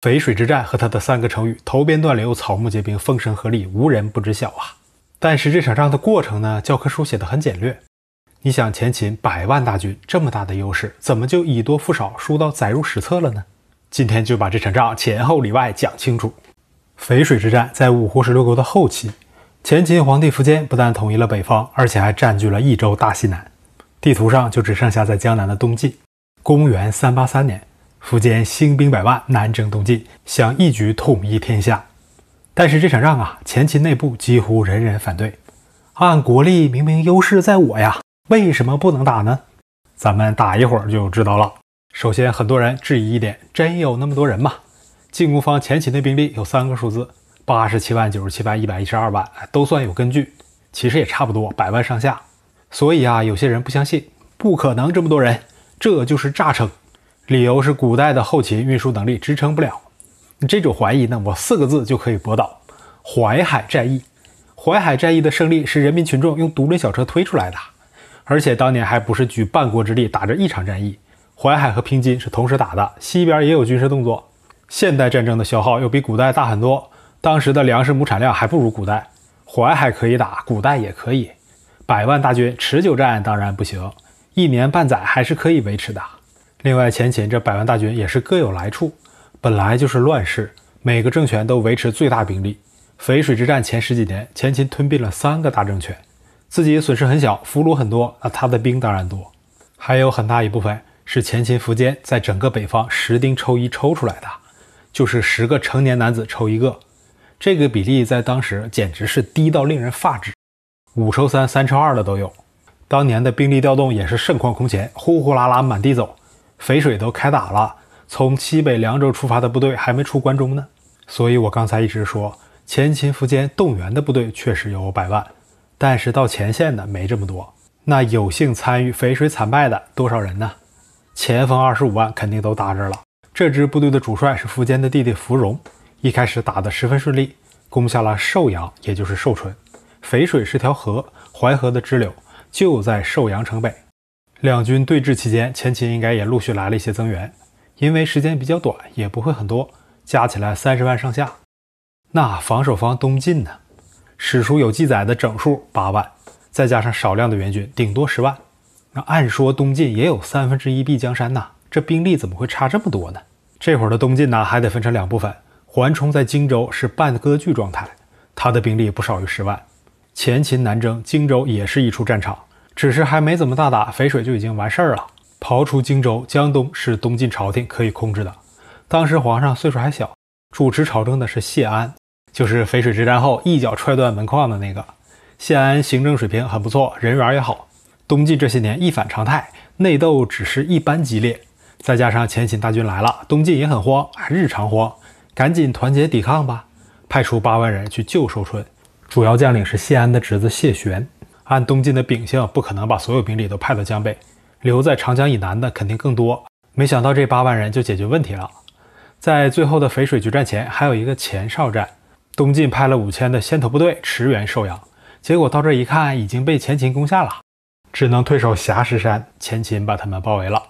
淝水之战和他的三个成语“头边断流”“草木皆兵”“风声鹤唳”，无人不知晓啊。但是这场仗的过程呢？教科书写得很简略。你想，前秦百万大军这么大的优势，怎么就以多负少，输到载入史册了呢？今天就把这场仗前后里外讲清楚。淝水之战在五胡十六国的后期，前秦皇帝苻坚不但统一了北方，而且还占据了益州大西南，地图上就只剩下在江南的东晋。公元三八三年。苻坚兴兵百万，南征东晋，想一举统一天下。但是这场仗啊，前秦内部几乎人人反对。按国力，明明优势在我呀，为什么不能打呢？咱们打一会儿就知道了。首先，很多人质疑一点：真有那么多人吗？进攻方前秦的兵力有三个数字：八十七万、九十七万、一百一十二万，都算有根据。其实也差不多，百万上下。所以啊，有些人不相信，不可能这么多人，这就是诈称。理由是古代的后勤运输能力支撑不了。这种怀疑呢，我四个字就可以驳倒：淮海战役。淮海战役的胜利是人民群众用独轮小车推出来的，而且当年还不是举半国之力打着一场战役，淮海和平津是同时打的，西边也有军事动作。现代战争的消耗又比古代大很多，当时的粮食亩产量还不如古代。淮海可以打，古代也可以。百万大军持久战当然不行，一年半载还是可以维持的。另外，前秦这百万大军也是各有来处，本来就是乱世，每个政权都维持最大兵力。淝水之战前十几年，前秦吞并了三个大政权，自己损失很小，俘虏很多，那他的兵当然多。还有很大一部分是前秦苻坚在整个北方十丁抽一抽出来的，就是十个成年男子抽一个，这个比例在当时简直是低到令人发指，五抽三、三抽二的都有。当年的兵力调动也是盛况空前，呼呼啦啦满地走。肥水都开打了，从西北凉州出发的部队还没出关中呢，所以我刚才一直说，前秦苻坚动员的部队确实有百万，但是到前线的没这么多。那有幸参与淝水惨败的多少人呢？前锋二十五万肯定都搭这儿了。这支部队的主帅是苻坚的弟弟苻融，一开始打得十分顺利，攻下了寿阳，也就是寿春。肥水是条河，淮河的支流，就在寿阳城北。两军对峙期间，前秦应该也陆续来了一些增援，因为时间比较短，也不会很多，加起来三十万上下。那防守方东晋呢？史书有记载的整数八万，再加上少量的援军，顶多十万。那按说东晋也有三分之一臂江山呐，这兵力怎么会差这么多呢？这会儿的东晋呢，还得分成两部分。桓冲在荆州是半割据状态，他的兵力不少于十万。前秦南征荆州也是一处战场。只是还没怎么大打，淝水就已经完事儿了。刨除荆州、江东是东晋朝廷可以控制的。当时皇上岁数还小，主持朝政的是谢安，就是淝水之战后一脚踹断门框的那个。谢安行政水平很不错，人缘也好。东晋这些年一反常态，内斗只是一般激烈。再加上前秦大军来了，东晋也很慌，还日常慌，赶紧团结抵抗吧，派出八万人去救寿春，主要将领是谢安的侄子谢玄。按东晋的秉性，不可能把所有兵力都派到江北，留在长江以南的肯定更多。没想到这八万人就解决问题了。在最后的淝水决战前，还有一个前哨战，东晋派了五千的先头部队驰援寿阳，结果到这一看，已经被前秦攻下了，只能退守硖石山。前秦把他们包围了。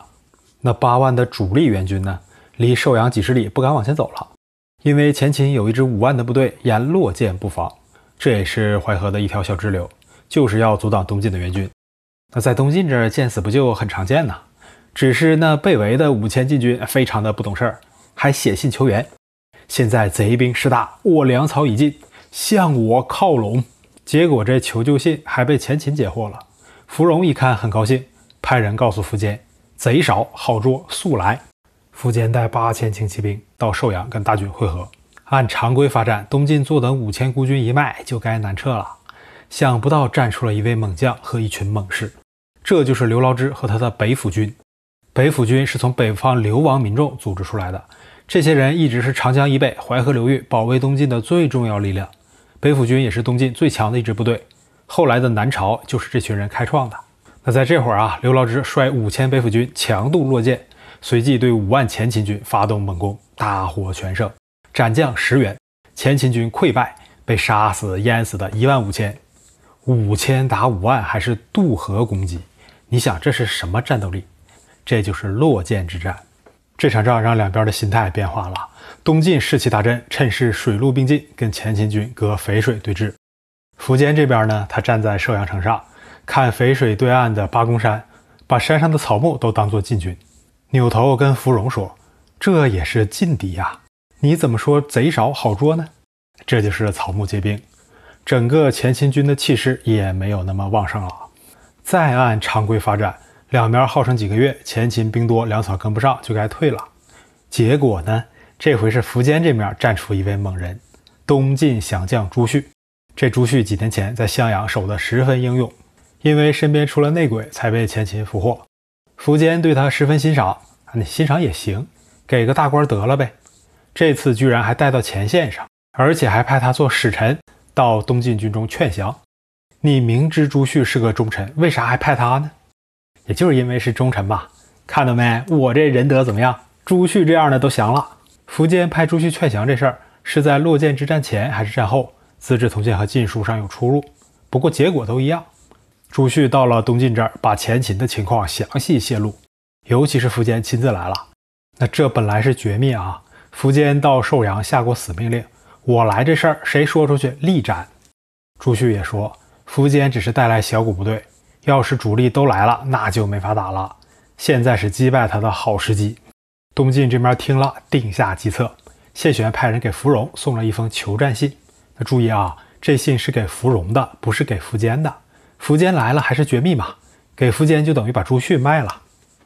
那八万的主力援军呢？离寿阳几十里不敢往前走了，因为前秦有一支五万的部队沿洛涧布防，这也是淮河的一条小支流。就是要阻挡东晋的援军。那在东晋这儿见死不救很常见呢。只是那被围的五千晋军非常的不懂事儿，还写信求援。现在贼兵势大，我粮草已尽，向我靠拢。结果这求救信还被前秦截获了。芙蓉一看很高兴，派人告诉苻坚，贼少好捉，速来。苻坚带八千轻骑兵到寿阳跟大军会合。按常规发展，东晋坐等五千孤军一脉就该南撤了。想不到战出了一位猛将和一群猛士，这就是刘牢之和他的北府军。北府军是从北方流亡民众组织出来的，这些人一直是长江以北淮河流域保卫东晋的最重要力量。北府军也是东晋最强的一支部队，后来的南朝就是这群人开创的。那在这会儿啊，刘牢之率五千北府军强渡洛涧，随即对五万前秦军发动猛攻，大获全胜，斩将十员，前秦军溃败，被杀死淹死的一万五千。五千打五万，还是渡河攻击？你想这是什么战斗力？这就是落剑之战。这场仗让两边的心态变化了。东晋士气大振，趁势水陆并进，跟前秦军隔淝水对峙。苻坚这边呢，他站在寿阳城上，看淝水对岸的八公山，把山上的草木都当做禁军，扭头跟芙蓉说：“这也是劲敌呀，你怎么说贼少好捉呢？”这就是草木皆兵。整个前秦军的气势也没有那么旺盛了。再按常规发展，两边耗成几个月，前秦兵多粮草跟不上，就该退了。结果呢？这回是苻坚这面站出一位猛人，东晋降将朱旭。这朱旭几年前在襄阳守得十分英勇，因为身边出了内鬼，才被前秦俘获。苻坚对他十分欣赏，你欣赏也行，给个大官得了呗。这次居然还带到前线上，而且还派他做使臣。到东晋军中劝降，你明知朱旭是个忠臣，为啥还派他呢？也就是因为是忠臣吧。看到没，我这仁德怎么样？朱旭这样的都降了。苻坚派朱旭劝降这事儿，是在洛涧之战前还是战后？《资治通鉴》和《晋书》上有出入，不过结果都一样。朱旭到了东晋这儿，把前秦的情况详细泄露，尤其是苻坚亲自来了，那这本来是绝密啊。苻坚到寿阳下过死命令。我来这事儿，谁说出去，立斩！朱旭也说，苻坚只是带来小股部队，要是主力都来了，那就没法打了。现在是击败他的好时机。东晋这边听了，定下计策。谢玄派人给芙蓉送了一封求战信。那注意啊，这信是给芙蓉的，不是给苻坚的。苻坚来了还是绝密嘛？给苻坚就等于把朱旭卖了。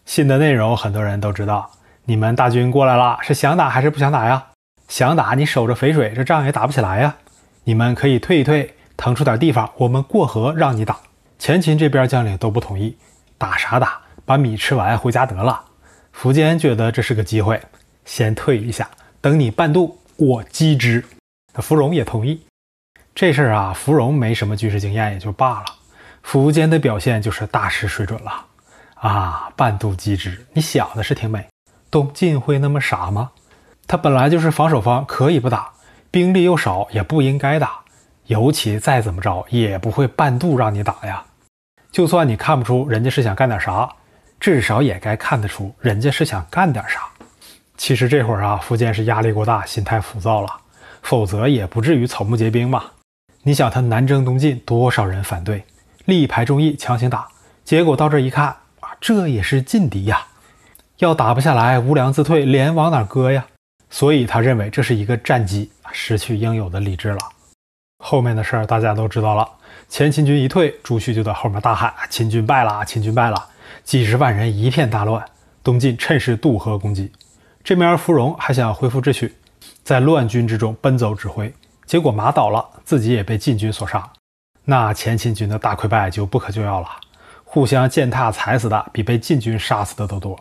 信的内容很多人都知道，你们大军过来了，是想打还是不想打呀？想打你守着肥水，这仗也打不起来呀。你们可以退一退，腾出点地方，我们过河让你打。前秦这边将领都不同意，打啥打？把米吃完回家得了。苻坚觉得这是个机会，先退一下，等你半渡过击之。那芙蓉也同意。这事儿啊，芙蓉没什么军事经验也就罢了，苻坚的表现就是大师水准了啊。半渡击之，你想的是挺美，东晋会那么傻吗？他本来就是防守方，可以不打，兵力又少，也不应该打。尤其再怎么着，也不会半渡让你打呀。就算你看不出人家是想干点啥，至少也该看得出人家是想干点啥。其实这会儿啊，福建是压力过大，心态浮躁了，否则也不至于草木皆兵吧。你想他南征东进，多少人反对，力排众议强行打，结果到这一看啊，这也是劲敌呀，要打不下来，无粮自退，脸往哪搁呀？所以他认为这是一个战机，失去应有的理智了。后面的事儿大家都知道了。前秦军一退，朱旭就在后面大喊：“秦军败了！秦军败了！”几十万人一片大乱，东晋趁势渡河攻击。这边芙蓉还想恢复秩序，在乱军之中奔走指挥，结果马倒了，自己也被晋军所杀。那前秦军的大溃败就不可救药了，互相践踏踩死的比被晋军杀死的都多。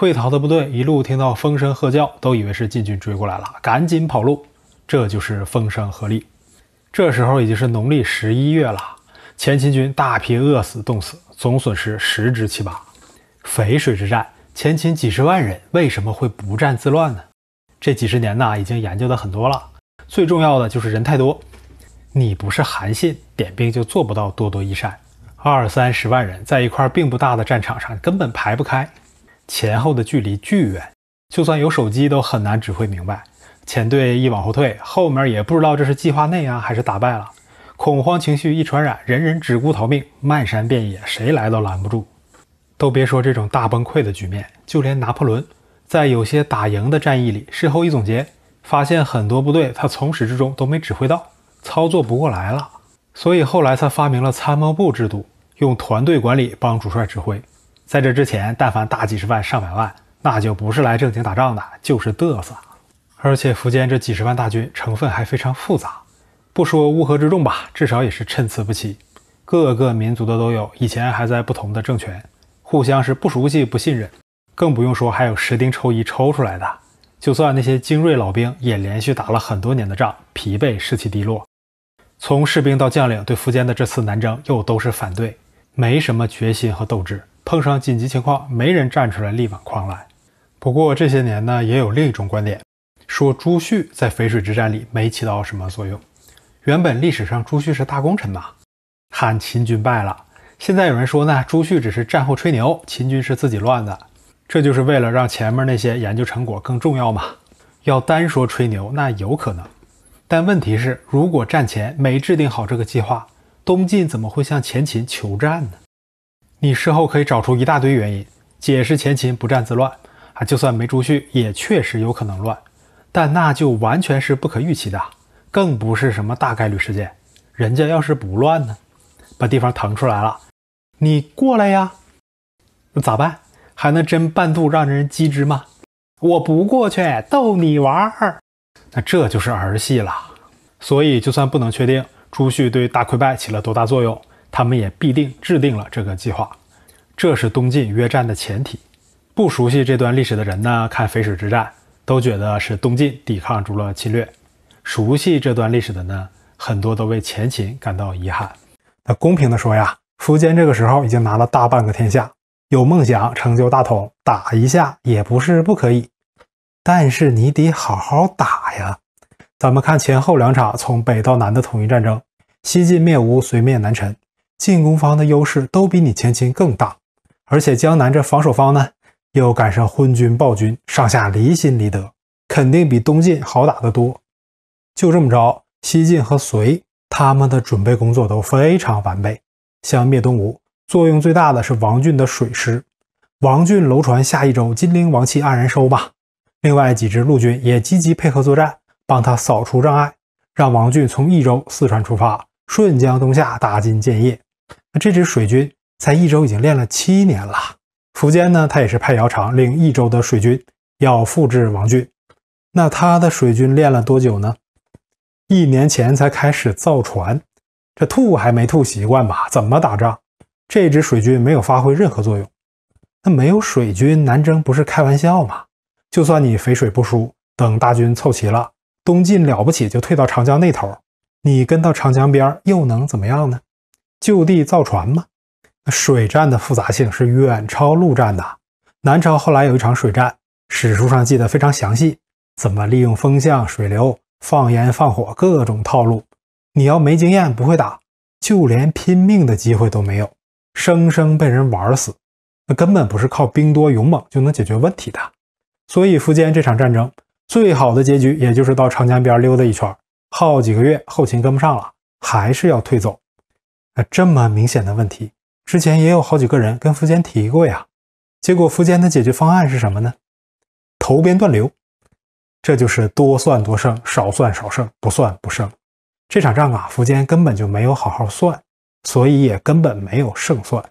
溃逃的部队一路听到风声鹤叫，都以为是晋军追过来了，赶紧跑路。这就是风声鹤唳。这时候已经是农历十一月了，前秦军大批饿死、冻死，总损失十之七八。淝水之战，前秦几十万人为什么会不战自乱呢？这几十年呢，已经研究的很多了。最重要的就是人太多，你不是韩信点兵，就做不到多多益善。二三十万人在一块并不大的战场上，根本排不开。前后的距离巨远，就算有手机都很难指挥明白。前队一往后退，后面也不知道这是计划内啊，还是打败了。恐慌情绪一传染，人人只顾逃命，漫山遍野，谁来都拦不住。都别说这种大崩溃的局面，就连拿破仑在有些打赢的战役里，事后一总结，发现很多部队他从始至终都没指挥到，操作不过来了。所以后来他发明了参谋部制度，用团队管理帮主帅指挥。在这之前，但凡大几十万、上百万，那就不是来正经打仗的，就是嘚瑟。而且，福建这几十万大军成分还非常复杂，不说乌合之众吧，至少也是参差不齐，各个民族的都有。以前还在不同的政权，互相是不熟悉、不信任，更不用说还有十丁抽一抽出来的。就算那些精锐老兵，也连续打了很多年的仗，疲惫、士气低落。从士兵到将领，对福建的这次南征又都是反对，没什么决心和斗志。碰上紧急情况，没人站出来力挽狂澜。不过这些年呢，也有另一种观点，说朱旭在淝水之战里没起到什么作用。原本历史上朱旭是大功臣嘛，喊秦军败了，现在有人说呢，朱旭只是战后吹牛，秦军是自己乱的。这就是为了让前面那些研究成果更重要嘛。要单说吹牛，那有可能。但问题是，如果战前没制定好这个计划，东晋怎么会向前秦求战呢？你事后可以找出一大堆原因，解释前秦不战自乱啊，就算没朱旭，也确实有可能乱，但那就完全是不可预期的，更不是什么大概率事件。人家要是不乱呢，把地方腾出来了，你过来呀，那咋办？还能真半渡让人击之吗？我不过去逗你玩儿，那这就是儿戏了。所以，就算不能确定朱旭对大溃败起了多大作用。他们也必定制定了这个计划，这是东晋约战的前提。不熟悉这段历史的人呢，看淝水之战都觉得是东晋抵抗住了侵略；熟悉这段历史的呢，很多都为前秦感到遗憾。那公平地说呀，苻坚这个时候已经拿了大半个天下，有梦想成就大统，打一下也不是不可以。但是你得好好打呀！咱们看前后两场从北到南的统一战争，西晋灭吴，隋灭南陈。进攻方的优势都比你前秦更大，而且江南这防守方呢，又赶上昏君暴君，上下离心离德，肯定比东晋好打得多。就这么着，西晋和隋他们的准备工作都非常完备。像灭东吴，作用最大的是王浚的水师。王浚楼船下一周金陵王气黯然收吧。另外几支陆军也积极配合作战，帮他扫除障碍，让王浚从益州四川出发，顺江东下，打进建业。那这支水军在益州已经练了七年了。苻坚呢，他也是派姚苌令益州的水军要复制王浚。那他的水军练了多久呢？一年前才开始造船，这吐还没吐习惯吧？怎么打仗？这支水军没有发挥任何作用。那没有水军南征不是开玩笑吗？就算你肥水不输，等大军凑齐了，东晋了不起就退到长江那头，你跟到长江边又能怎么样呢？就地造船嘛，那水战的复杂性是远超陆战的。南朝后来有一场水战，史书上记得非常详细，怎么利用风向、水流、放烟、放火，各种套路。你要没经验，不会打，就连拼命的机会都没有，生生被人玩死。那根本不是靠兵多勇猛就能解决问题的。所以，苻坚这场战争最好的结局，也就是到长江边溜达一圈，耗几个月，后勤跟不上了，还是要退走。那这么明显的问题，之前也有好几个人跟苻坚提过呀，结果苻坚的解决方案是什么呢？投边断流，这就是多算多胜，少算少胜，不算不胜。这场仗啊，苻坚根本就没有好好算，所以也根本没有胜算。